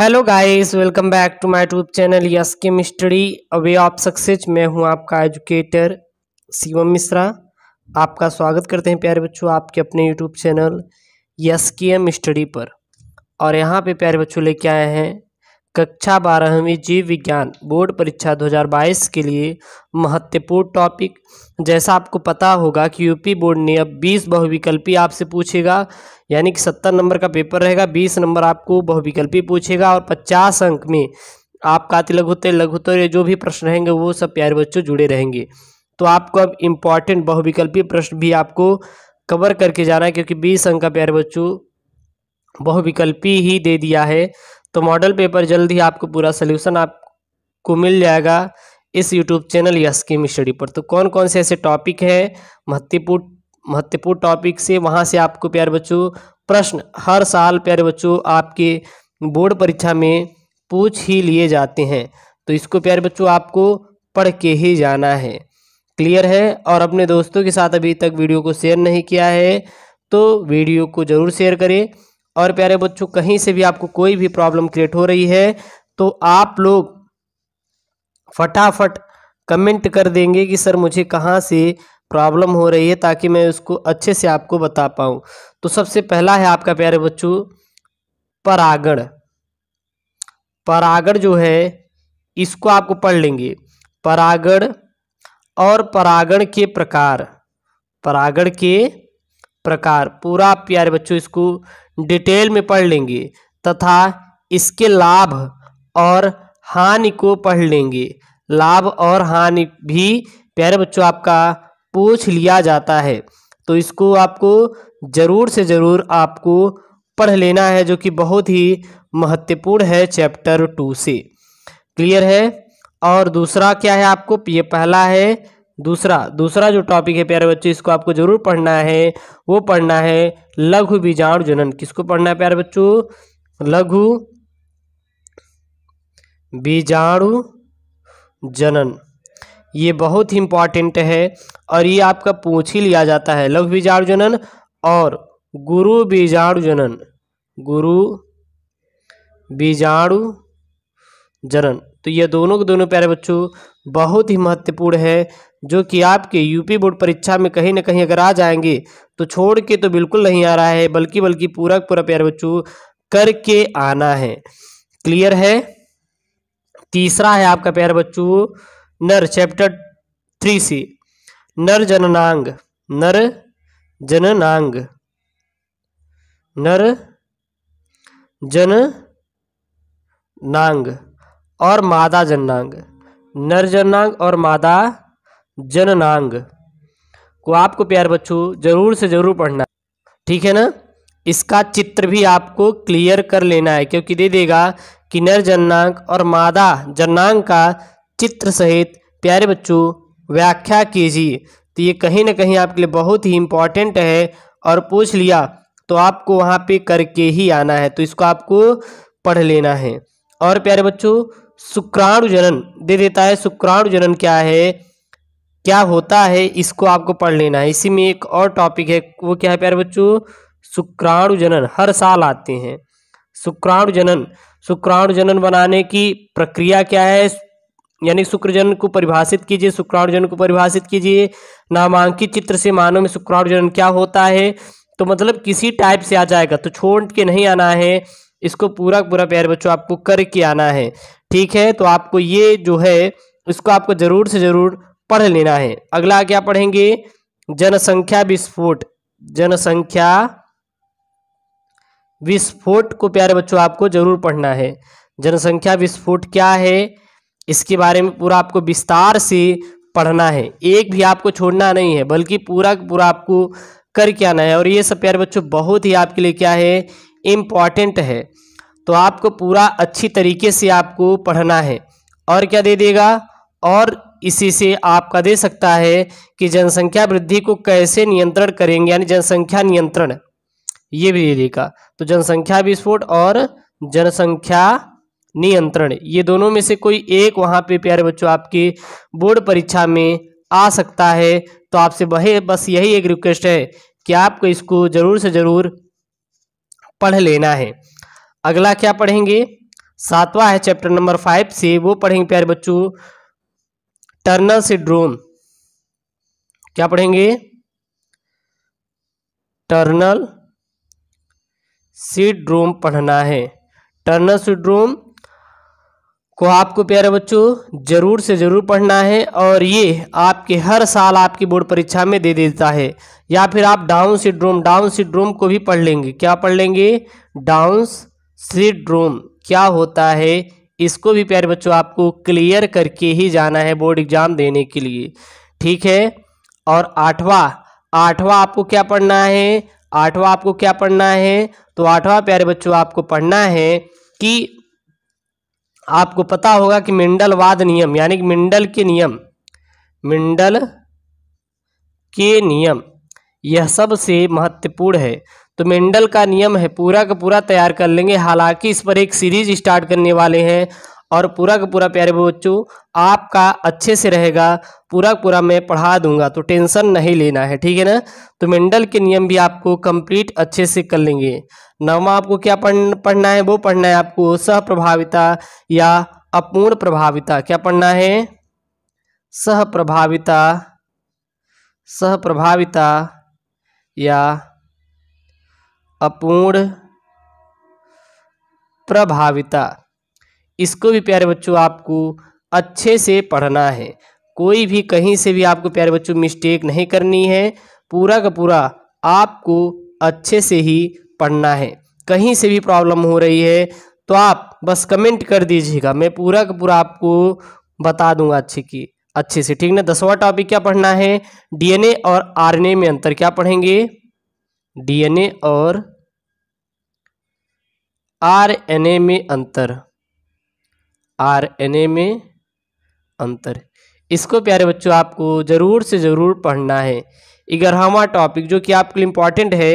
hello guys welcome back to my YouTube channel yes chemistry away of success मैं हूं आपका educator Shivam Mishra आपका स्वागत करते हैं प्यारे बच्चों आपके अपने यूट्यूब चैनल यस के एम पर और यहां पे प्यारे बच्चों लेके आए हैं कक्षा बारहवीं जीव विज्ञान बोर्ड परीक्षा 2022 के लिए महत्वपूर्ण टॉपिक जैसा आपको पता होगा कि यूपी बोर्ड ने अब 20 बहुविकल्पी आपसे पूछेगा यानी कि 70 नंबर का पेपर रहेगा 20 नंबर आपको बहुविकल्पी पूछेगा और 50 अंक में आपका लघुतर लघुत्तर जो भी प्रश्न रहेंगे वो सब प्यारे बच्चों जुड़े रहेंगे तो आपको अब इम्पॉर्टेंट बहुविकल्पी प्रश्न भी आपको कवर करके जाना है क्योंकि बीस अंक का प्यारे बच्चों बहुविकल्पी ही दे दिया है तो मॉडल पेपर जल्द ही आपको पूरा सोल्यूशन आपको मिल जाएगा इस यूट्यूब चैनल या स्कीम स्टडी पर तो कौन कौन से ऐसे टॉपिक हैं महत्वपूर्ण महत्वपूर्ण टॉपिक से वहाँ से आपको प्यारे बच्चों प्रश्न हर साल प्यारे बच्चों आपके बोर्ड परीक्षा में पूछ ही लिए जाते हैं तो इसको प्यारे बच्चों आपको पढ़ के ही जाना है क्लियर है और अपने दोस्तों के साथ अभी तक वीडियो को शेयर नहीं किया है तो वीडियो को ज़रूर शेयर करें और प्यारे बच्चों कहीं से भी आपको कोई भी प्रॉब्लम क्रिएट हो रही है तो आप लोग फटाफट कमेंट कर देंगे कि सर मुझे कहाँ से प्रॉब्लम हो रही है ताकि मैं उसको अच्छे से आपको बता पाऊं तो सबसे पहला है आपका प्यारे बच्चों परागण परागण जो है इसको आपको पढ़ लेंगे परागण और परागण के प्रकार परागण के प्रकार पूरा प्यारे बच्चों इसको डिटेल में पढ़ लेंगे तथा इसके लाभ और हानि को पढ़ लेंगे लाभ और हानि भी प्यारे बच्चों आपका पूछ लिया जाता है तो इसको आपको ज़रूर से ज़रूर आपको पढ़ लेना है जो कि बहुत ही महत्वपूर्ण है चैप्टर टू से क्लियर है और दूसरा क्या है आपको ये पहला है दूसरा दूसरा जो टॉपिक है प्यारे बच्चों इसको आपको जरूर पढ़ना है वो पढ़ना है लघु बीजाणु जनन किसको पढ़ना है प्यारे बच्चों लघु बीजाणु जनन ये बहुत ही इंपॉर्टेंट है और ये आपका पूछ ही लिया जाता है लघु बीजाणु जनन और गुरु बीजाणु जनन गुरु बीजाणु जनन तो ये दोनों के दोनों प्यारे बच्चों बहुत ही महत्वपूर्ण है जो कि आपके यूपी बोर्ड परीक्षा में कहीं ना कहीं अगर आ जाएंगे तो छोड़ के तो बिल्कुल नहीं आ रहा है बल्कि बल्कि पूरा पूरा प्यार बच्चों करके आना है क्लियर है तीसरा है आपका प्यार बच्चों नर चैप्टर थ्री सी नर जननांग नर जननांग नर जन नांग और मादा जननांग नर जननांग और मादा जननांग को आपको प्यार बच्चों ज़रूर से ज़रूर पढ़ना ठीक है ना इसका चित्र भी आपको क्लियर कर लेना है क्योंकि दे देगा कि नर जननांग और मादा जननांग का चित्र सहित प्यारे बच्चों व्याख्या कीजिए तो ये कहीं ना कहीं आपके लिए बहुत ही इम्पॉर्टेंट है और पूछ लिया तो आपको वहाँ पे करके ही आना है तो इसको आपको पढ़ लेना है और प्यारे बच्चों शुक्राणु जनन दे देता है शुक्राणु जनन क्या है क्या होता है इसको आपको पढ़ लेना है इसी में एक और टॉपिक है वो क्या है प्यारे बच्चों शुक्राणु जनन हर साल आते हैं शुक्राणु जनन शुक्राणु जनन बनाने की प्रक्रिया क्या है यानी शुक्रजन को परिभाषित कीजिए शुक्राणुजन को परिभाषित कीजिए नामांकित चित्र से मानव में शुक्राणु जनन क्या होता है तो मतलब किसी टाइप से आ जाएगा तो छोड़ के नहीं आना है इसको पूरा पूरा प्यारे बच्चों आपको करके आना है ठीक है तो आपको ये जो है इसको आपको ज़रूर से ज़रूर पढ़ लेना है अगला क्या पढ़ेंगे जनसंख्या विस्फोट जनसंख्या विस्फोट को प्यारे बच्चों आपको जरूर पढ़ना है जनसंख्या विस्फोट क्या है इसके बारे में पूरा आपको विस्तार से पढ़ना है एक भी आपको छोड़ना नहीं है बल्कि पूरा पूरा आपको करके आना है और ये सब प्यारे बच्चों बहुत ही आपके लिए क्या है इम्पॉर्टेंट है तो आपको पूरा अच्छी तरीके से आपको पढ़ना है और क्या दे देगा और इसी से आपका दे सकता है कि जनसंख्या वृद्धि को कैसे नियंत्रण करेंगे यानी जनसंख्या नियंत्रण ये भी दे देगा तो जनसंख्या विस्फोट और जनसंख्या नियंत्रण ये दोनों में से कोई एक वहां पे प्यारे बच्चों आपकी बोर्ड परीक्षा में आ सकता है तो आपसे वही बस यही एक रिक्वेस्ट है कि आपको इसको ज़रूर से ज़रूर पढ़ लेना है अगला क्या पढ़ेंगे सातवां है चैप्टर नंबर फाइव से वो पढ़ेंगे प्यारे बच्चों टर्नर सिड्रोम क्या पढ़ेंगे टर्नल सिड्रोम पढ़ना है टर्नल सिड्रोम को आपको प्यारे बच्चों ज़रूर से ज़रूर पढ़ना है और ये आपके हर साल आपकी बोर्ड परीक्षा में दे देता है या फिर आप डाउन सिड्रोम डाउन सिड्रोम को भी पढ़ लेंगे क्या पढ़ लेंगे डाउन सिड्रोम क्या होता है इसको भी प्यारे बच्चों आपको क्लियर करके ही जाना है बोर्ड एग्जाम देने के लिए ठीक है और आठवा आठवा आपको क्या पढ़ना है आठवा आपको क्या पढ़ना है तो आठवा प्यारे बच्चों आपको पढ़ना है कि आपको पता होगा कि मिंडलवाद नियम यानी कि मिंडल के नियम मिंडल के नियम यह सबसे महत्वपूर्ण है तो मेंडल का नियम है पूरा का पूरा तैयार कर लेंगे हालांकि इस पर एक सीरीज स्टार्ट करने वाले हैं और पूरा का पूरा प्यारे बच्चों आपका अच्छे से रहेगा पूरा पूरा मैं पढ़ा दूंगा तो टेंशन नहीं लेना है ठीक है ना तो मेंडल के नियम भी आपको कंप्लीट अच्छे से कर लेंगे नवा आपको क्या पढ़ पढ़ना है वो पढ़ना है आपको सहप्रभाविता या अपूर्ण प्रभाविता क्या पढ़ना है सहप्रभाविता सहप्रभाविता या अपूर्ण प्रभाविता इसको भी प्यारे बच्चों आपको अच्छे से पढ़ना है कोई भी कहीं से भी आपको प्यारे बच्चों मिस्टेक नहीं करनी है पूरा का पूरा आपको अच्छे से ही पढ़ना है कहीं से भी प्रॉब्लम हो रही है तो आप बस कमेंट कर दीजिएगा मैं पूरा का पूरा आपको बता दूंगा अच्छे की अच्छे से ठीक ना दसवां टॉपिक क्या पढ़ना है डीएनए और आरएनए में अंतर क्या पढ़ेंगे डीएनए और आरएनए में अंतर आरएनए में अंतर इसको प्यारे बच्चों आपको ज़रूर से ज़रूर पढ़ना है ग्यारहवा टॉपिक जो कि आपके लिए इंपॉर्टेंट है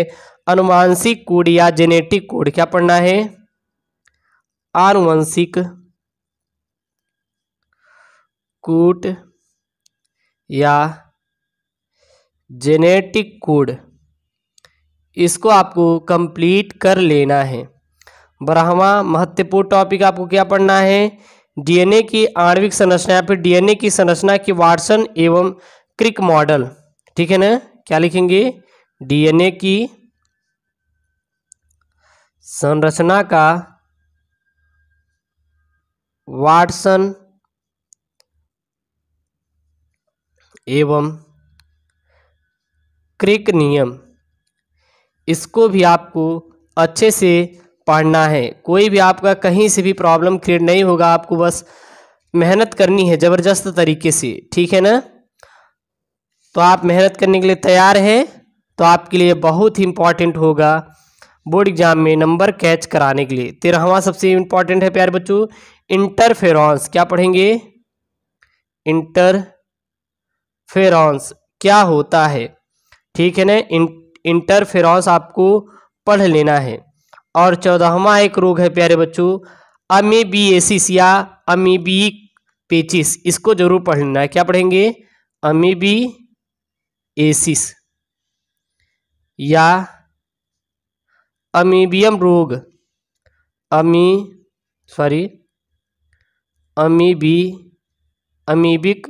अनुवांशिक कोड या जेनेटिक कोड क्या पढ़ना है आनुवंशिक कोड या जेनेटिक कोड इसको आपको कंप्लीट कर लेना है बारहवा महत्वपूर्ण टॉपिक आपको क्या पढ़ना है डीएनए की आणविक संरचना या फिर डीएनए की संरचना की वाटसन एवं क्रिक मॉडल ठीक है ना क्या लिखेंगे डीएनए की संरचना का वाटसन एवं क्रिक नियम इसको भी आपको अच्छे से पढ़ना है कोई भी आपका कहीं से भी प्रॉब्लम क्रिएट नहीं होगा आपको बस मेहनत करनी है ज़बरदस्त तरीके से ठीक है ना तो आप मेहनत करने के लिए तैयार हैं तो आपके लिए बहुत ही इम्पॉर्टेंट होगा बोर्ड एग्जाम में नंबर कैच कराने के लिए तेरहवा सबसे इम्पॉर्टेंट है प्यारे बच्चों इंटरफेरॉन्स क्या पढ़ेंगे इंटरफेरॉन्स क्या होता है ठीक है ना इंटरफेरॉन्स आपको पढ़ लेना है और चौदहवा एक रोग है प्यारे बच्चों अमीबिएसिस या अमीबी पेचिस इसको जरूर पढ़ लेना है क्या पढ़ेंगे अमीबी एसिस या अमीबियम रोग अमी सॉरी अमीबी अमीबिक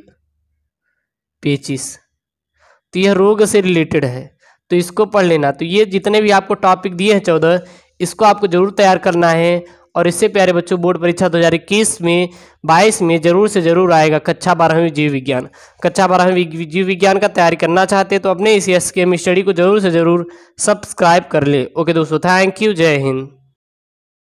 पेचिस तो यह रोग से रिलेटेड है तो इसको पढ़ लेना तो ये जितने भी आपको टॉपिक दिए हैं चौदह इसको आपको ज़रूर तैयार करना है और इससे प्यारे बच्चों बोर्ड परीक्षा 2021 में 22 में जरूर से जरूर आएगा कक्षा बारहवीं जीव विज्ञान कक्षा बारहवीं जीव विज्ञान का तैयारी करना चाहते तो अपने इस एस के स्टडी को जरूर से जरूर सब्सक्राइब कर ले ओके दोस्तों थैंक यू जय हिंद